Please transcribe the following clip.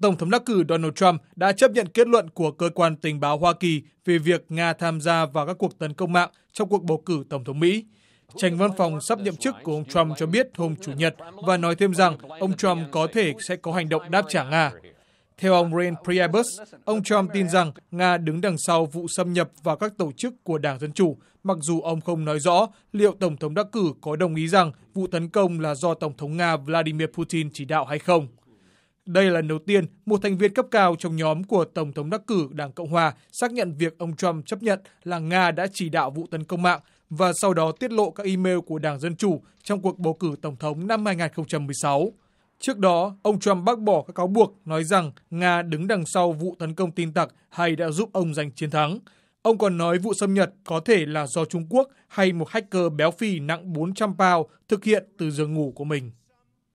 Tổng thống đắc cử Donald Trump đã chấp nhận kết luận của cơ quan tình báo Hoa Kỳ về việc Nga tham gia vào các cuộc tấn công mạng trong cuộc bầu cử Tổng thống Mỹ. Tránh văn phòng sắp nhậm chức của ông Trump cho biết hôm Chủ nhật và nói thêm rằng ông Trump có thể sẽ có hành động đáp trả Nga. Theo ông Ryan Priebus, ông Trump tin rằng Nga đứng đằng sau vụ xâm nhập vào các tổ chức của Đảng Dân Chủ, mặc dù ông không nói rõ liệu Tổng thống đắc cử có đồng ý rằng vụ tấn công là do Tổng thống Nga Vladimir Putin chỉ đạo hay không. Đây là lần đầu tiên một thành viên cấp cao trong nhóm của Tổng thống đắc cử Đảng Cộng Hòa xác nhận việc ông Trump chấp nhận là Nga đã chỉ đạo vụ tấn công mạng và sau đó tiết lộ các email của Đảng Dân Chủ trong cuộc bầu cử Tổng thống năm 2016. Trước đó, ông Trump bác bỏ các cáo buộc nói rằng Nga đứng đằng sau vụ tấn công tin tặc hay đã giúp ông giành chiến thắng. Ông còn nói vụ xâm nhập có thể là do Trung Quốc hay một hacker béo phì nặng 400 pound thực hiện từ giường ngủ của mình.